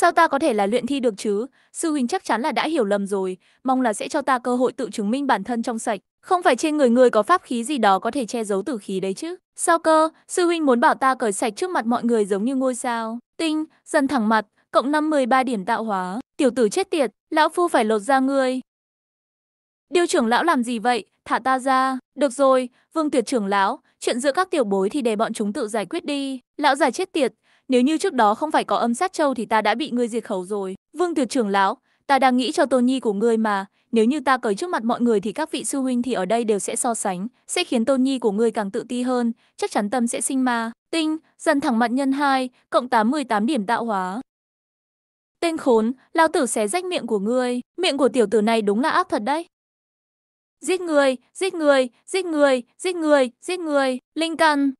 Sao ta có thể là luyện thi được chứ? Sư huynh chắc chắn là đã hiểu lầm rồi, mong là sẽ cho ta cơ hội tự chứng minh bản thân trong sạch. Không phải trên người người có pháp khí gì đó có thể che giấu tử khí đấy chứ. Sao cơ, sư huynh muốn bảo ta cởi sạch trước mặt mọi người giống như ngôi sao. Tinh, dần thẳng mặt, cộng 513 điểm tạo hóa. Tiểu tử chết tiệt, lão phu phải lột ra ngươi. Điều trưởng lão làm gì vậy? Thả ta ra. Được rồi, vương tuyệt trưởng lão, chuyện giữa các tiểu bối thì để bọn chúng tự giải quyết đi. Lão già chết tiệt, nếu như trước đó không phải có âm sát châu thì ta đã bị ngươi diệt khẩu rồi. Vương Tiệt trưởng lão, ta đang nghĩ cho tôn nhi của ngươi mà, nếu như ta cởi trước mặt mọi người thì các vị sư huynh thì ở đây đều sẽ so sánh, sẽ khiến tôn nhi của ngươi càng tự ti hơn, chắc chắn tâm sẽ sinh ma. Tinh, dần thẳng mặt nhân 2, cộng 88 điểm tạo hóa. Tên khốn, lao tử xé rách miệng của ngươi, miệng của tiểu tử này đúng là ác thật đấy. Giết người, giết người, giết người, giết người, giết người, linh căn,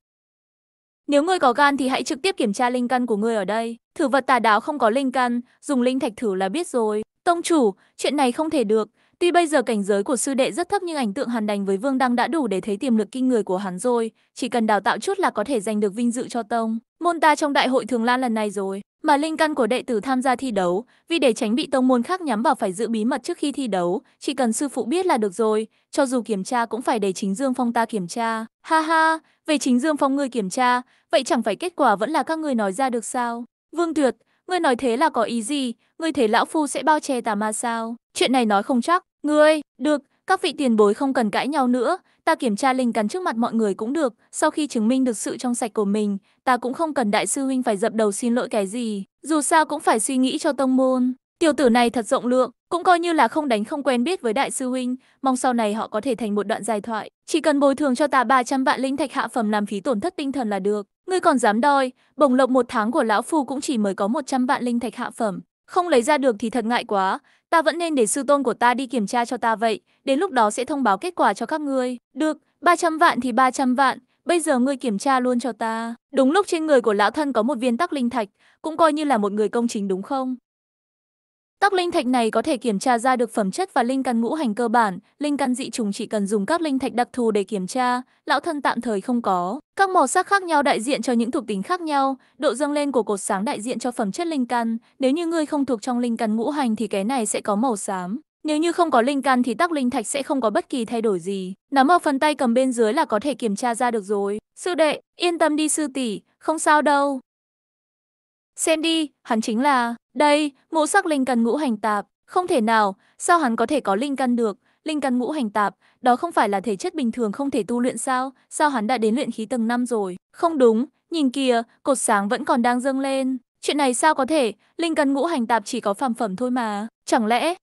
nếu ngươi có gan thì hãy trực tiếp kiểm tra linh căn của ngươi ở đây. Thử vật tà đạo không có linh căn, dùng linh thạch thử là biết rồi. Tông chủ, chuyện này không thể được, Tuy bây giờ cảnh giới của sư đệ rất thấp nhưng ảnh tượng Hàn Đành với Vương Đăng đã đủ để thấy tiềm lực kinh người của hắn rồi, chỉ cần đào tạo chút là có thể giành được vinh dự cho tông. Môn ta trong đại hội thường lan lần này rồi, mà linh căn của đệ tử tham gia thi đấu, vì để tránh bị tông môn khác nhắm vào phải giữ bí mật trước khi thi đấu, chỉ cần sư phụ biết là được rồi, cho dù kiểm tra cũng phải để chính Dương Phong ta kiểm tra. Ha ha, về chính Dương Phong ngươi kiểm tra, vậy chẳng phải kết quả vẫn là các ngươi nói ra được sao? Vương Tuyệt, ngươi nói thế là có ý gì, ngươi thấy lão phu sẽ bao che tà ma sao? Chuyện này nói không chắc, Ngươi, được, các vị tiền bối không cần cãi nhau nữa, ta kiểm tra linh cắn trước mặt mọi người cũng được, sau khi chứng minh được sự trong sạch của mình, ta cũng không cần đại sư huynh phải dập đầu xin lỗi cái gì, dù sao cũng phải suy nghĩ cho tông môn. Tiểu tử này thật rộng lượng, cũng coi như là không đánh không quen biết với đại sư huynh, mong sau này họ có thể thành một đoạn dài thoại. Chỉ cần bồi thường cho ta 300 vạn linh thạch hạ phẩm làm phí tổn thất tinh thần là được. Ngươi còn dám đòi, bổng lộc một tháng của lão phu cũng chỉ mới có 100 vạn linh thạch hạ phẩm. Không lấy ra được thì thật ngại quá, Ta vẫn nên để sư tôn của ta đi kiểm tra cho ta vậy, đến lúc đó sẽ thông báo kết quả cho các ngươi. Được, 300 vạn thì 300 vạn, bây giờ ngươi kiểm tra luôn cho ta. Đúng lúc trên người của lão thân có một viên tắc linh thạch, cũng coi như là một người công chính đúng không? Tóc linh thạch này có thể kiểm tra ra được phẩm chất và linh căn ngũ hành cơ bản, linh căn dị trùng chỉ cần dùng các linh thạch đặc thù để kiểm tra, lão thân tạm thời không có. Các màu sắc khác nhau đại diện cho những thuộc tính khác nhau, độ dâng lên của cột sáng đại diện cho phẩm chất linh căn, nếu như ngươi không thuộc trong linh căn ngũ hành thì cái này sẽ có màu xám. Nếu như không có linh căn thì tắc linh thạch sẽ không có bất kỳ thay đổi gì. Nắm ở phần tay cầm bên dưới là có thể kiểm tra ra được rồi. Sư đệ, yên tâm đi sư tỷ, không sao đâu. Xem đi, hắn chính là... Đây, ngũ sắc linh căn ngũ hành tạp. Không thể nào, sao hắn có thể có linh căn được? Linh căn ngũ hành tạp, đó không phải là thể chất bình thường không thể tu luyện sao? Sao hắn đã đến luyện khí tầng 5 rồi? Không đúng, nhìn kìa, cột sáng vẫn còn đang dâng lên. Chuyện này sao có thể, linh căn ngũ hành tạp chỉ có phàm phẩm thôi mà. Chẳng lẽ...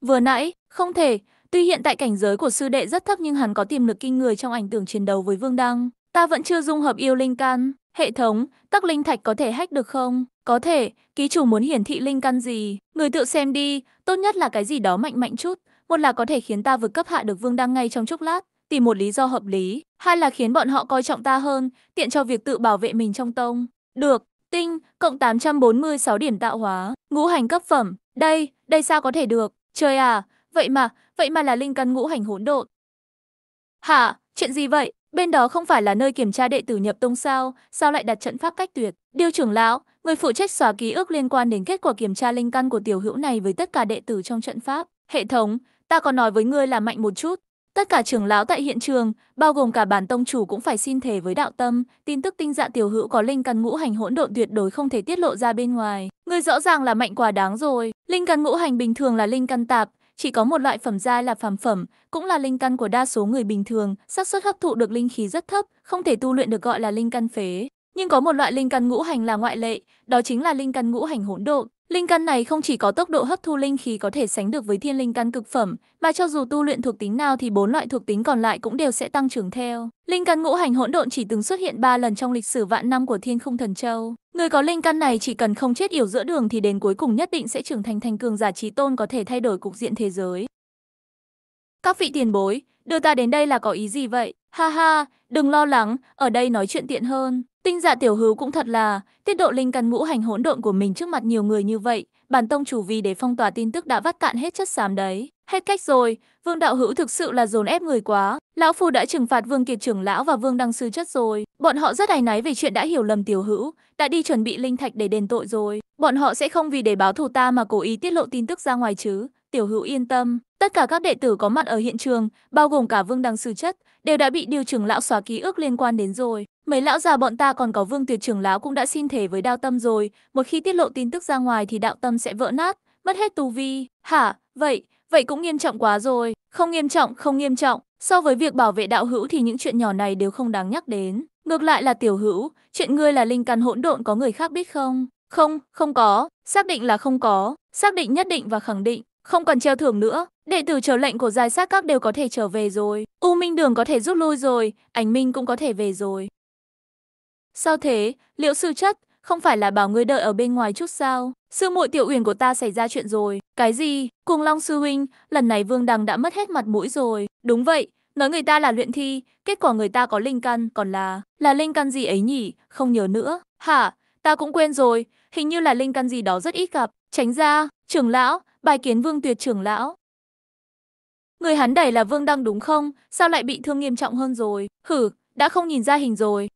Vừa nãy, không thể, tuy hiện tại cảnh giới của sư đệ rất thấp nhưng hắn có tiềm lực kinh người trong ảnh tưởng chiến đấu với Vương Đăng. Ta vẫn chưa dung hợp yêu linh căn. Hệ thống, các linh thạch có thể hack được không? Có thể, ký chủ muốn hiển thị linh căn gì? Người tự xem đi, tốt nhất là cái gì đó mạnh mạnh chút. Một là có thể khiến ta vượt cấp hạ được vương đăng ngay trong chốc lát, tìm một lý do hợp lý. Hai là khiến bọn họ coi trọng ta hơn, tiện cho việc tự bảo vệ mình trong tông. Được, tinh, cộng 846 điểm tạo hóa, ngũ hành cấp phẩm. Đây, đây sao có thể được? Trời à, vậy mà, vậy mà là linh căn ngũ hành hỗn độn. Hả, chuyện gì vậy? Bên đó không phải là nơi kiểm tra đệ tử nhập tông sao, sao lại đặt trận pháp cách tuyệt? Điều trưởng lão, người phụ trách xóa ký ức liên quan đến kết quả kiểm tra linh căn của tiểu hữu này với tất cả đệ tử trong trận pháp. Hệ thống, ta còn nói với ngươi là mạnh một chút. Tất cả trưởng lão tại hiện trường, bao gồm cả bản tông chủ cũng phải xin thể với đạo tâm, tin tức tinh dạ tiểu hữu có linh căn ngũ hành hỗn độn tuyệt đối không thể tiết lộ ra bên ngoài. Ngươi rõ ràng là mạnh quá đáng rồi. Linh căn ngũ hành bình thường là linh căn tạp, chỉ có một loại phẩm giai là phàm phẩm, cũng là linh căn của đa số người bình thường, xác suất hấp thụ được linh khí rất thấp, không thể tu luyện được gọi là linh căn phế. Nhưng có một loại linh căn ngũ hành là ngoại lệ, đó chính là linh căn ngũ hành hỗn độn. Linh căn này không chỉ có tốc độ hấp thu linh khí có thể sánh được với thiên linh căn cực phẩm, mà cho dù tu luyện thuộc tính nào thì bốn loại thuộc tính còn lại cũng đều sẽ tăng trưởng theo. Linh căn ngũ hành hỗn độn chỉ từng xuất hiện 3 lần trong lịch sử vạn năm của Thiên không Thần Châu. Người có linh căn này chỉ cần không chết yểu giữa đường thì đến cuối cùng nhất định sẽ trưởng thành thành cường giả trí tôn có thể thay đổi cục diện thế giới. Các vị tiền bối, đưa ta đến đây là có ý gì vậy? Ha ha, đừng lo lắng, ở đây nói chuyện tiện hơn. Tinh dạ tiểu hữu cũng thật là, tiết độ linh căn ngũ hành hỗn độn của mình trước mặt nhiều người như vậy, bản tông chủ vì để phong tỏa tin tức đã vắt cạn hết chất xám đấy. Hết cách rồi, vương đạo hữu thực sự là dồn ép người quá. Lão Phu đã trừng phạt vương kiệt trưởng lão và vương đăng sư chất rồi. Bọn họ rất áy náy về chuyện đã hiểu lầm tiểu hữu, đã đi chuẩn bị linh thạch để đền tội rồi. Bọn họ sẽ không vì để báo thù ta mà cố ý tiết lộ tin tức ra ngoài chứ. Tiểu hữu yên tâm, tất cả các đệ tử có mặt ở hiện trường, bao gồm cả vương đăng sư chất, đều đã bị điều trưởng lão xóa ký ức liên quan đến rồi. Mấy lão già bọn ta còn có vương tuyệt trưởng lão cũng đã xin thể với đạo tâm rồi, một khi tiết lộ tin tức ra ngoài thì đạo tâm sẽ vỡ nát, mất hết tu vi. Hả, vậy, vậy cũng nghiêm trọng quá rồi. Không nghiêm trọng, không nghiêm trọng. So với việc bảo vệ đạo hữu thì những chuyện nhỏ này đều không đáng nhắc đến. Ngược lại là tiểu hữu, chuyện ngươi là linh căn hỗn độn có người khác biết không? Không, không có, xác định là không có, xác định nhất định và khẳng định, không còn treo thưởng nữa. Đệ tử chờ lệnh của giai sát các đều có thể trở về rồi. U Minh Đường có thể rút lui rồi, ảnh Minh cũng có thể về rồi. Sao thế, liệu sư chất, không phải là bảo ngươi đợi ở bên ngoài chút sao? Sư muội tiểu uyển của ta xảy ra chuyện rồi. Cái gì? Cùng Long sư huynh, lần này Vương Đằng đã mất hết mặt mũi rồi. Đúng vậy, nói người ta là luyện thi, kết quả người ta có linh căn, còn là... Là linh căn gì ấy nhỉ? Không nhớ nữa. Hả? Ta cũng quên rồi, hình như là linh căn gì đó rất ít gặp. Tránh ra, trưởng lão, bài kiến Vương Tuyệt trưởng lão. Người hắn đẩy là Vương Đăng đúng không? Sao lại bị thương nghiêm trọng hơn rồi? Hử, đã không nhìn ra hình rồi.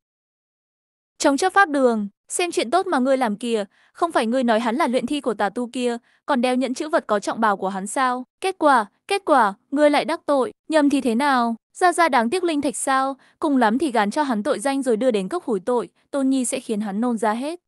Chống chấp pháp đường, xem chuyện tốt mà ngươi làm kìa, không phải ngươi nói hắn là luyện thi của tà tu kia, còn đeo nhẫn chữ vật có trọng bào của hắn sao? Kết quả, kết quả, ngươi lại đắc tội, nhầm thì thế nào? Ra ra đáng tiếc linh thạch sao, cùng lắm thì gán cho hắn tội danh rồi đưa đến cốc hủi tội, tôn nhi sẽ khiến hắn nôn ra hết.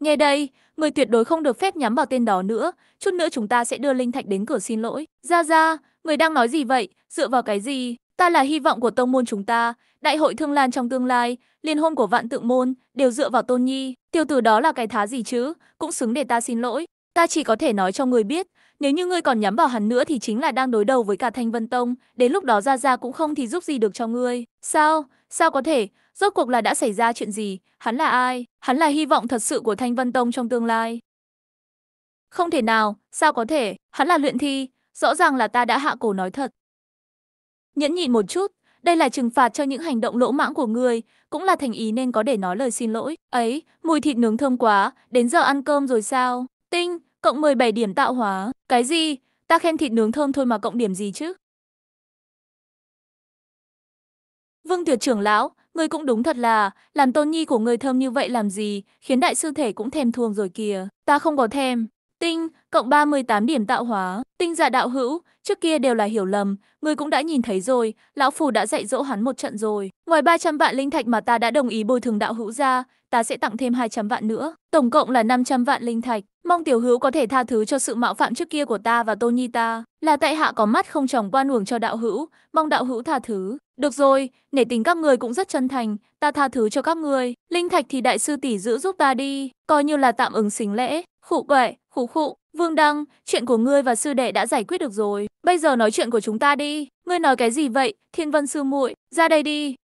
Nghe đây, người tuyệt đối không được phép nhắm vào tên đó nữa, chút nữa chúng ta sẽ đưa linh thạch đến cửa xin lỗi. Ra ra, người đang nói gì vậy, dựa vào cái gì? Ta là hy vọng của tông môn chúng ta, đại hội thương lan trong tương lai, liên hôn của vạn tự môn, đều dựa vào tôn nhi. Tiêu tử đó là cái thá gì chứ, cũng xứng để ta xin lỗi. Ta chỉ có thể nói cho người biết, nếu như ngươi còn nhắm vào hắn nữa thì chính là đang đối đầu với cả Thanh Vân Tông, đến lúc đó ra ra cũng không thì giúp gì được cho ngươi. Sao? Sao có thể? Rốt cuộc là đã xảy ra chuyện gì? Hắn là ai? Hắn là hy vọng thật sự của Thanh Vân Tông trong tương lai. Không thể nào, sao có thể? Hắn là luyện thi, rõ ràng là ta đã hạ cổ nói thật. Nhẫn nhịn một chút, đây là trừng phạt cho những hành động lỗ mãng của người, cũng là thành ý nên có để nói lời xin lỗi. Ấy, mùi thịt nướng thơm quá, đến giờ ăn cơm rồi sao? Tinh, cộng 17 điểm tạo hóa. Cái gì? Ta khen thịt nướng thơm thôi mà cộng điểm gì chứ? Vương Tuyệt trưởng lão, ngươi cũng đúng thật là, làm tôn nhi của ngươi thơm như vậy làm gì, khiến đại sư thể cũng thèm thuồng rồi kìa. Ta không có thèm. Tinh, cộng 38 điểm tạo hóa. Tinh giả đạo hữu, trước kia đều là hiểu lầm, người cũng đã nhìn thấy rồi, lão phù đã dạy dỗ hắn một trận rồi. Ngoài 300 vạn linh thạch mà ta đã đồng ý bồi thường đạo hữu ra, ta sẽ tặng thêm 200 vạn nữa, tổng cộng là 500 vạn linh thạch. Mong tiểu hữu có thể tha thứ cho sự mạo phạm trước kia của ta và Tô Nhi ta, là tại hạ có mắt không tròng quan uổng cho đạo hữu, mong đạo hữu tha thứ. Được rồi, nể tình các người cũng rất chân thành, ta tha thứ cho các người. Linh thạch thì đại sư tỷ giữ giúp ta đi, coi như là tạm ứng xính lễ. Khụ quậy, khụ khụ. Vương Đăng, chuyện của ngươi và sư đệ đã giải quyết được rồi. Bây giờ nói chuyện của chúng ta đi. Ngươi nói cái gì vậy, thiên vân sư muội, ra đây đi.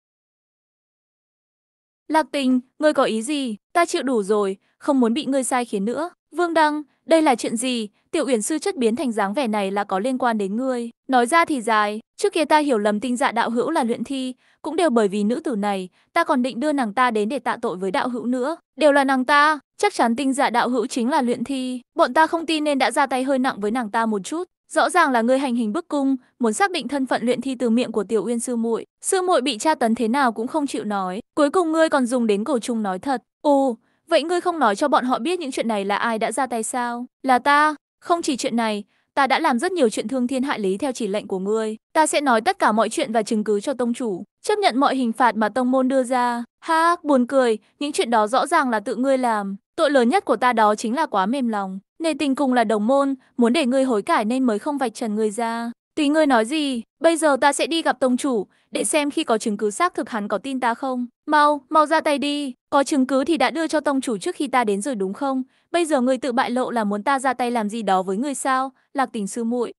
Lạc tình, ngươi có ý gì? Ta chịu đủ rồi, không muốn bị ngươi sai khiến nữa. Vương Đăng, đây là chuyện gì? Tiểu Uyển sư chất biến thành dáng vẻ này là có liên quan đến ngươi. Nói ra thì dài, trước kia ta hiểu lầm tinh dạ đạo hữu là luyện thi, cũng đều bởi vì nữ tử này, ta còn định đưa nàng ta đến để tạ tội với đạo hữu nữa. Đều là nàng ta, chắc chắn tinh dạ đạo hữu chính là luyện thi. Bọn ta không tin nên đã ra tay hơi nặng với nàng ta một chút. Rõ ràng là ngươi hành hình bức cung, muốn xác định thân phận luyện thi từ miệng của Tiểu Uyên sư muội. Sư muội bị tra tấn thế nào cũng không chịu nói, cuối cùng ngươi còn dùng đến cổ trùng nói thật. Ồ, Vậy ngươi không nói cho bọn họ biết những chuyện này là ai đã ra tay sao? Là ta, không chỉ chuyện này, ta đã làm rất nhiều chuyện thương thiên hại lý theo chỉ lệnh của ngươi. Ta sẽ nói tất cả mọi chuyện và chứng cứ cho tông chủ, chấp nhận mọi hình phạt mà tông môn đưa ra. Ha, buồn cười, những chuyện đó rõ ràng là tự ngươi làm. Tội lớn nhất của ta đó chính là quá mềm lòng. Nề tình cùng là đồng môn, muốn để ngươi hối cải nên mới không vạch trần ngươi ra. Tùy ngươi nói gì, bây giờ ta sẽ đi gặp tông chủ, để xem khi có chứng cứ xác thực hắn có tin ta không. Mau, mau ra tay đi, có chứng cứ thì đã đưa cho tông chủ trước khi ta đến rồi đúng không? Bây giờ người tự bại lộ là muốn ta ra tay làm gì đó với người sao? Lạc tình sư muội.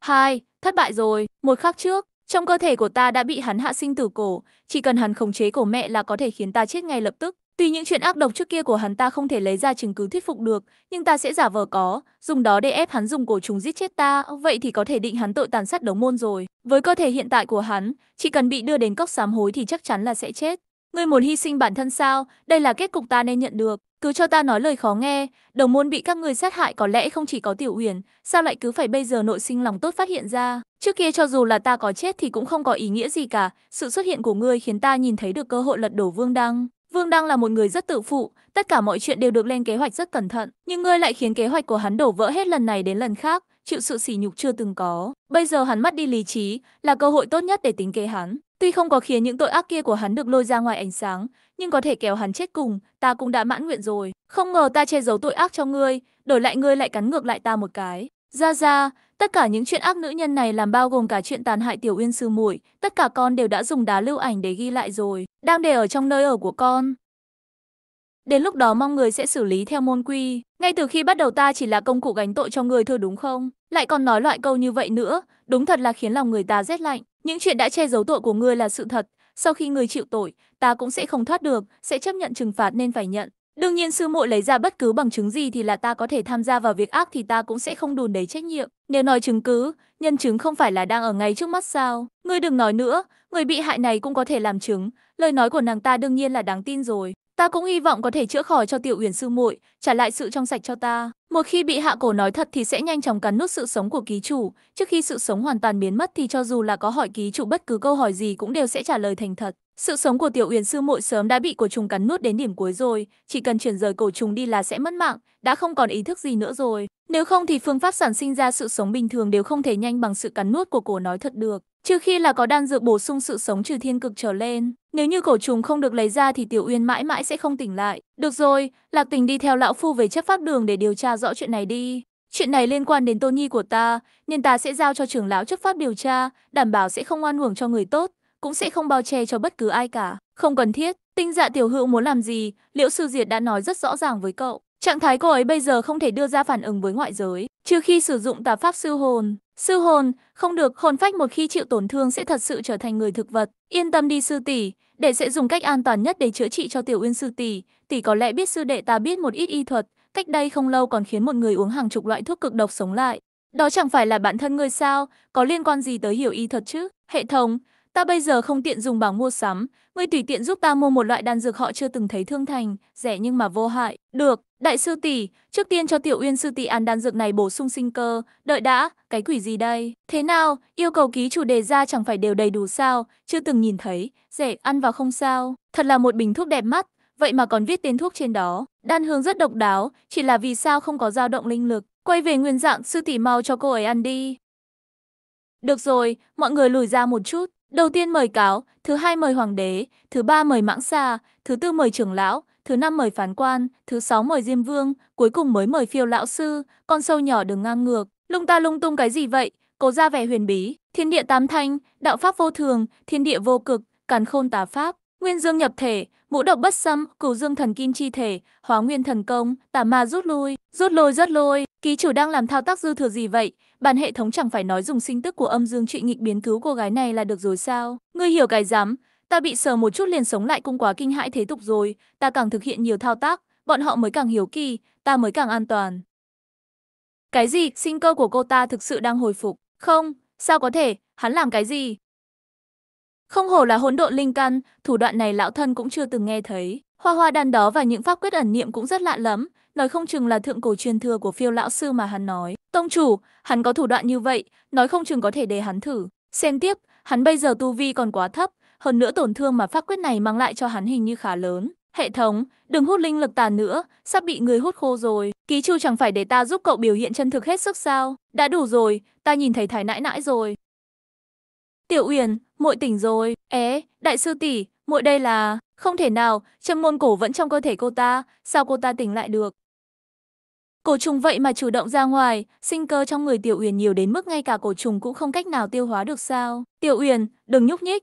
Hai, thất bại rồi, một khắc trước, trong cơ thể của ta đã bị hắn hạ sinh tử cổ, chỉ cần hắn khống chế cổ mẹ là có thể khiến ta chết ngay lập tức. Tuy những chuyện ác độc trước kia của hắn ta không thể lấy ra chứng cứ thuyết phục được, nhưng ta sẽ giả vờ có, dùng đó để ép hắn dùng cổ trùng giết chết ta, vậy thì có thể định hắn tội tàn sát đấu môn rồi. Với cơ thể hiện tại của hắn, chỉ cần bị đưa đến cốc sám hối thì chắc chắn là sẽ chết. Ngươi muốn hy sinh bản thân sao? Đây là kết cục ta nên nhận được. Cứ cho ta nói lời khó nghe, đồng môn bị các ngươi sát hại có lẽ không chỉ có tiểu Uyển, sao lại cứ phải bây giờ nội sinh lòng tốt phát hiện ra. Trước kia cho dù là ta có chết thì cũng không có ý nghĩa gì cả, sự xuất hiện của ngươi khiến ta nhìn thấy được cơ hội lật đổ vương đăng. Vương Đăng là một người rất tự phụ, tất cả mọi chuyện đều được lên kế hoạch rất cẩn thận, nhưng ngươi lại khiến kế hoạch của hắn đổ vỡ hết lần này đến lần khác, chịu sự sỉ nhục chưa từng có. Bây giờ hắn mất đi lý trí, là cơ hội tốt nhất để tính kế hắn. Tuy không có khiến những tội ác kia của hắn được lôi ra ngoài ánh sáng, nhưng có thể kéo hắn chết cùng, ta cũng đã mãn nguyện rồi. Không ngờ ta che giấu tội ác cho ngươi, đổi lại ngươi lại cắn ngược lại ta một cái. Ra ra, tất cả những chuyện ác nữ nhân này làm bao gồm cả chuyện tàn hại tiểu uyên sư muội, tất cả con đều đã dùng đá lưu ảnh để ghi lại rồi, đang để ở trong nơi ở của con. Đến lúc đó mong người sẽ xử lý theo môn quy, ngay từ khi bắt đầu ta chỉ là công cụ gánh tội cho người thôi đúng không? Lại còn nói loại câu như vậy nữa, đúng thật là khiến lòng người ta rét lạnh. Những chuyện đã che giấu tội của ngươi là sự thật, sau khi người chịu tội, ta cũng sẽ không thoát được, sẽ chấp nhận trừng phạt nên phải nhận. Đương nhiên sư muội lấy ra bất cứ bằng chứng gì thì là ta có thể tham gia vào việc ác thì ta cũng sẽ không đùn đấy trách nhiệm. Nếu nói chứng cứ, nhân chứng không phải là đang ở ngay trước mắt sao? Ngươi đừng nói nữa, người bị hại này cũng có thể làm chứng, lời nói của nàng ta đương nhiên là đáng tin rồi. Ta cũng hy vọng có thể chữa khỏi cho Tiểu Uyển sư muội, trả lại sự trong sạch cho ta. Một khi bị hạ cổ nói thật thì sẽ nhanh chóng cắn nút sự sống của ký chủ, trước khi sự sống hoàn toàn biến mất thì cho dù là có hỏi ký chủ bất cứ câu hỏi gì cũng đều sẽ trả lời thành thật. Sự sống của tiểu uyển sư muội sớm đã bị cổ trùng cắn nuốt đến điểm cuối rồi, chỉ cần chuyển rời cổ trùng đi là sẽ mất mạng, đã không còn ý thức gì nữa rồi. Nếu không thì phương pháp sản sinh ra sự sống bình thường đều không thể nhanh bằng sự cắn nuốt của cổ nói thật được. Trừ khi là có đan dược bổ sung sự sống trừ thiên cực trở lên. Nếu như cổ trùng không được lấy ra thì tiểu Uyển mãi mãi sẽ không tỉnh lại. Được rồi, Lạc Tình đi theo lão phu về chấp pháp đường để điều tra rõ chuyện này đi. Chuyện này liên quan đến Tô Nhi của ta, nên ta sẽ giao cho trưởng lão chấp pháp điều tra, đảm bảo sẽ không oan uổng cho người tốt cũng sẽ không bao che cho bất cứ ai cả. Không cần thiết, tinh dạ tiểu hữu muốn làm gì, liễu sư diệt đã nói rất rõ ràng với cậu. Trạng thái cô ấy bây giờ không thể đưa ra phản ứng với ngoại giới, trừ khi sử dụng tà pháp sư hồn. Sư hồn, không được, hồn phách một khi chịu tổn thương sẽ thật sự trở thành người thực vật. Yên tâm đi sư tỷ, đệ sẽ dùng cách an toàn nhất để chữa trị cho tiểu uyên sư tỷ. Tỷ có lẽ biết sư đệ ta biết một ít y thuật, cách đây không lâu còn khiến một người uống hàng chục loại thuốc cực độc sống lại. Đó chẳng phải là bản thân người sao, có liên quan gì tới hiểu y thuật chứ? Hệ thống, Ta bây giờ không tiện dùng bảng mua sắm, ngươi tùy tiện giúp ta mua một loại đan dược họ chưa từng thấy thương thành, rẻ nhưng mà vô hại. Được, đại sư tỷ, trước tiên cho tiểu uyên sư tỷ ăn đan dược này bổ sung sinh cơ, đợi đã, cái quỷ gì đây? Thế nào, yêu cầu ký chủ đề ra chẳng phải đều đầy đủ sao, chưa từng nhìn thấy, rẻ, ăn vào không sao. Thật là một bình thuốc đẹp mắt, vậy mà còn viết tên thuốc trên đó. Đan hương rất độc đáo, chỉ là vì sao không có dao động linh lực. Quay về nguyên dạng, sư tỷ mau cho cô ấy ăn đi. Được rồi, mọi người lùi ra một chút. Đầu tiên mời cáo, thứ hai mời hoàng đế, thứ ba mời mãng xà, thứ tư mời trưởng lão, thứ năm mời phán quan, thứ sáu mời diêm vương, cuối cùng mới mời phiêu lão sư, con sâu nhỏ đừng ngang ngược, lung ta lung tung cái gì vậy, cố ra vẻ huyền bí, thiên địa tám thanh, đạo pháp vô thường, thiên địa vô cực, càn khôn tà pháp. Nguyên dương nhập thể, mũ độc bất xâm, cửu dương thần kim chi thể, hóa nguyên thần công, tà ma rút lui, rút lôi, rút lôi, ký chủ đang làm thao tác dư thừa gì vậy? Bản hệ thống chẳng phải nói dùng sinh tức của âm dương trị nghịch biến cứu cô gái này là được rồi sao? Ngươi hiểu cái dám, ta bị sờ một chút liền sống lại cũng quá kinh hãi thế tục rồi, ta càng thực hiện nhiều thao tác, bọn họ mới càng hiểu kỳ, ta mới càng an toàn. Cái gì, sinh cơ của cô ta thực sự đang hồi phục? Không, sao có thể, hắn làm cái gì? Không hổ là hỗn độn linh căn, thủ đoạn này lão thân cũng chưa từng nghe thấy. Hoa hoa đan đó và những pháp quyết ẩn niệm cũng rất lạ lắm, nói không chừng là thượng cổ truyền thừa của phiêu lão sư mà hắn nói. Tông chủ, hắn có thủ đoạn như vậy, nói không chừng có thể để hắn thử. Xem tiếp, hắn bây giờ tu vi còn quá thấp, hơn nữa tổn thương mà pháp quyết này mang lại cho hắn hình như khá lớn. Hệ thống, đừng hút linh lực tàn nữa, sắp bị người hút khô rồi. Ký chu chẳng phải để ta giúp cậu biểu hiện chân thực hết sức sao? Đã đủ rồi, ta nhìn thấy thái nãi nãi rồi. Tiểu Uyển, muội tỉnh rồi, é, đại sư tỷ, muội đây là, không thể nào, châm môn cổ vẫn trong cơ thể cô ta, sao cô ta tỉnh lại được. Cổ trùng vậy mà chủ động ra ngoài, sinh cơ trong người Tiểu Uyển nhiều đến mức ngay cả cổ trùng cũng không cách nào tiêu hóa được sao. Tiểu Uyển, đừng nhúc nhích.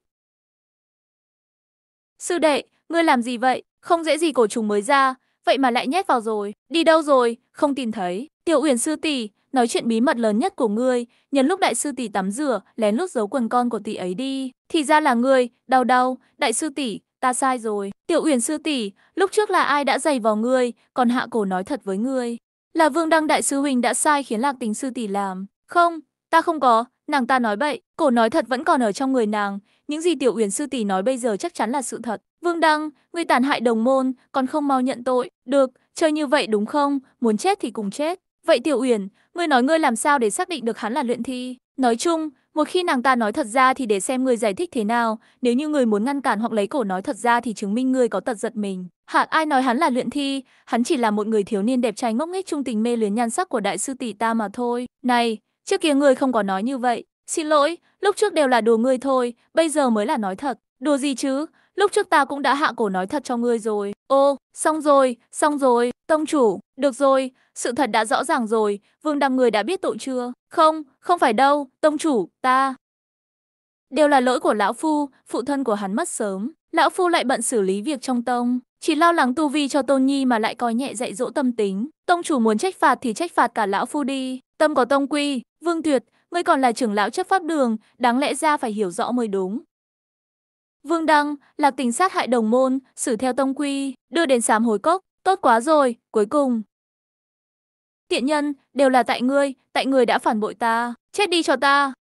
Sư đệ, ngươi làm gì vậy? Không dễ gì cổ trùng mới ra, vậy mà lại nhét vào rồi. Đi đâu rồi? Không tìm thấy. Tiểu Uyển sư tỷ, nói chuyện bí mật lớn nhất của ngươi, nhân lúc đại sư tỷ tắm rửa, lén lút giấu quần con của tỷ ấy đi. Thì ra là ngươi, đau đau, đại sư tỷ, ta sai rồi. Tiểu Uyển sư tỷ, lúc trước là ai đã giày vào ngươi, còn hạ cổ nói thật với ngươi. Là Vương Đăng đại sư huynh đã sai khiến Lạc Tình sư tỷ làm. Không, ta không có, nàng ta nói bậy, cổ nói thật vẫn còn ở trong người nàng, những gì Tiểu Uyển sư tỷ nói bây giờ chắc chắn là sự thật. Vương Đăng, ngươi tàn hại đồng môn, còn không mau nhận tội. Được, chơi như vậy đúng không? Muốn chết thì cùng chết. Vậy Tiểu Uyển, ngươi nói ngươi làm sao để xác định được hắn là luyện thi? Nói chung, một khi nàng ta nói thật ra thì để xem ngươi giải thích thế nào, nếu như ngươi muốn ngăn cản hoặc lấy cổ nói thật ra thì chứng minh ngươi có tật giật mình. Hạ ai nói hắn là luyện thi, hắn chỉ là một người thiếu niên đẹp trai ngốc nghếch trung tình mê luyến nhan sắc của đại sư tỷ ta mà thôi. Này, trước kia ngươi không có nói như vậy. Xin lỗi, lúc trước đều là đùa ngươi thôi, bây giờ mới là nói thật. Đùa gì chứ, lúc trước ta cũng đã hạ cổ nói thật cho ngươi rồi. Ô, xong rồi, xong rồi, tông chủ, được rồi, sự thật đã rõ ràng rồi, Vương Đăng người đã biết tội chưa? Không, không phải đâu, tông chủ, ta. Đều là lỗi của lão phu, phụ thân của hắn mất sớm, lão phu lại bận xử lý việc trong tông, chỉ lo lắng tu vi cho Tôn Nhi mà lại coi nhẹ dạy dỗ tâm tính, tông chủ muốn trách phạt thì trách phạt cả lão phu đi, tâm có tông quy, Vương Tuyệt, ngươi còn là trưởng lão chấp pháp đường, đáng lẽ ra phải hiểu rõ mới đúng. Vương Đăng, là tình sát hại đồng môn, xử theo tông quy, đưa đến sám hối cốc, tốt quá rồi, cuối cùng, Tiện nhân, đều là tại ngươi, tại ngươi đã phản bội ta, chết đi cho ta.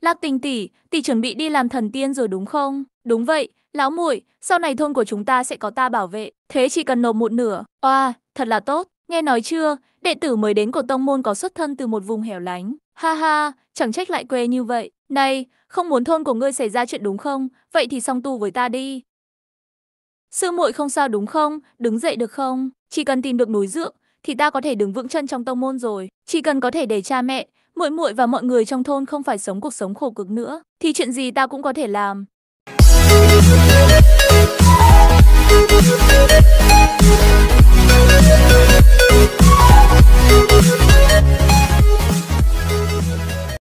Lạc tình tỷ, tỷ chuẩn bị đi làm thần tiên rồi đúng không? Đúng vậy, lão muội, sau này thôn của chúng ta sẽ có ta bảo vệ, thế chỉ cần nộp một nửa. Oa, à, thật là tốt, nghe nói chưa, đệ tử mới đến của tông môn có xuất thân từ một vùng hẻo lánh. Ha ha, chẳng trách lại quê như vậy. Này, không muốn thôn của ngươi xảy ra chuyện đúng không? Vậy thì song tu với ta đi. Sư muội không sao đúng không? Đứng dậy được không? Chỉ cần tìm được núi dưỡng thì ta có thể đứng vững chân trong tông môn rồi. Chỉ cần có thể để cha mẹ, muội muội và mọi người trong thôn không phải sống cuộc sống khổ cực nữa, thì chuyện gì ta cũng có thể làm.